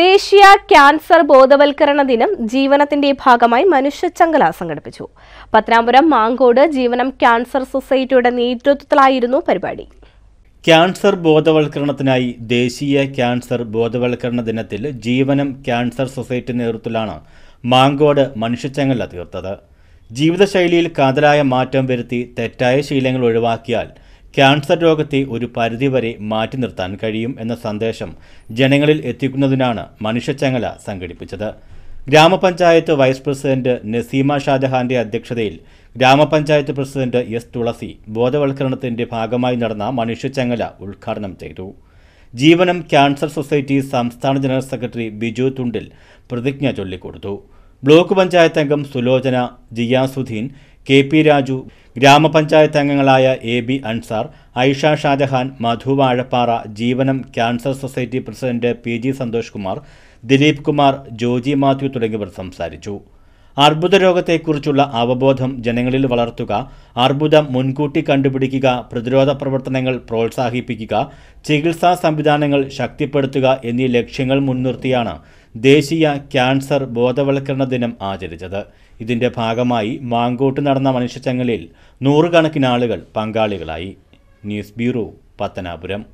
ദേശീയ ക്യാൻസർ ബോധവൽക്കരണ ദിനം ജീവനത്തിന്റെ ഭാഗമായി മനുഷ്യച്ചങ്കല സംഘടിപ്പിച്ചു പത്തനാപുരം മാങ്കോട് ജീവനം ക്യാൻസർ സൊസൈറ്റിയുടെ നേതൃത്വത്തിലായിരുന്നു പരിപാടി ക്യാൻസർ ബോധവൽക്കരണത്തിനായി ദേശീയ ക്യാൻസർ ബോധവൽക്കരണ ദിനത്തിൽ ജീവനം ക്യാൻസർ സൊസൈറ്റി നേതൃത്വത്തിലാണ് മാങ്കോട് മനുഷ്യച്ചങ്ങല തീർത്തത് ജീവിതശൈലിയിൽ കാതലായ മാറ്റം വരുത്തി തെറ്റായ ശീലങ്ങൾ ഒഴിവാക്കിയാൽ ക്യാൻസർ രോഗത്തെ ഒരു പരിധിവരെ മാറ്റി നിർത്താൻ കഴിയും എന്ന സന്ദേശം ജനങ്ങളിൽ എത്തിക്കുന്നതിനാണ് മനുഷ്യച്ചങ്ങല സംഘടിപ്പിച്ചത് ഗ്രാമപഞ്ചായത്ത് വൈസ് പ്രസിഡന്റ് നസീമ ഷാജഹാന്റെ അധ്യക്ഷതയിൽ ഗ്രാമപഞ്ചായത്ത് പ്രസിഡന്റ് എസ് തുളസി ബോധവൽക്കരണത്തിന്റെ ഭാഗമായി നടന്ന മനുഷ്യച്ചങ്ങല ഉദ്ഘാടനം ചെയ്തു ജീവനം ക്യാൻസർ സൊസൈറ്റി സംസ്ഥാന ജനറൽ സെക്രട്ടറി ബിജു തുണ്ടിൽ പ്രതിജ്ഞ ചൊല്ലിക്കൊടുത്തു ബ്ലോക്ക് പഞ്ചായത്ത് അംഗം സുലോചന ജിയാസുദ്ദീൻ കെ പി രാജു ഗ്രാമപഞ്ചായത്ത് അംഗങ്ങളായ A B Ansar Aisha Shajahan Madhu Vazhappara Jeevanam cancer society president P G Santhosh Kumar Dileep Kumar Joji Mathew തുടങ്ങിയവർ സംസാരിച്ചു അർബുദ രോഗത്തെക്കുറിച്ചുള്ള അവബോധം ജനങ്ങളിൽ വളർത്തുക അർബുദം മുൻകൂട്ടി കണ്ടുപിടിക്കുക പ്രതിരോധ പ്രവർത്തനങ്ങൾ പ്രോത്സാഹിപ്പിക്കുക ചികിത്സാ സംവിധാനങ്ങൾ ശക്തിപ്പെടുത്തുക എന്നീ ലക്ഷ്യങ്ങൾ മുൻനിർത്തിയാണ് ദേശീയ ക്യാൻസർ ബോധവൽക്കരണ ദിനം ആചരിച്ചത് ഇതിൻ്റെ ഭാഗമായി മാങ്കോട്ട് നടന്ന മനുഷ്യച്ചങ്ങലിൽ നൂറുകണക്കിനാളുകൾ പങ്കാളികളായി ന്യൂസ് ബ്യൂറോ പത്തനാപുരം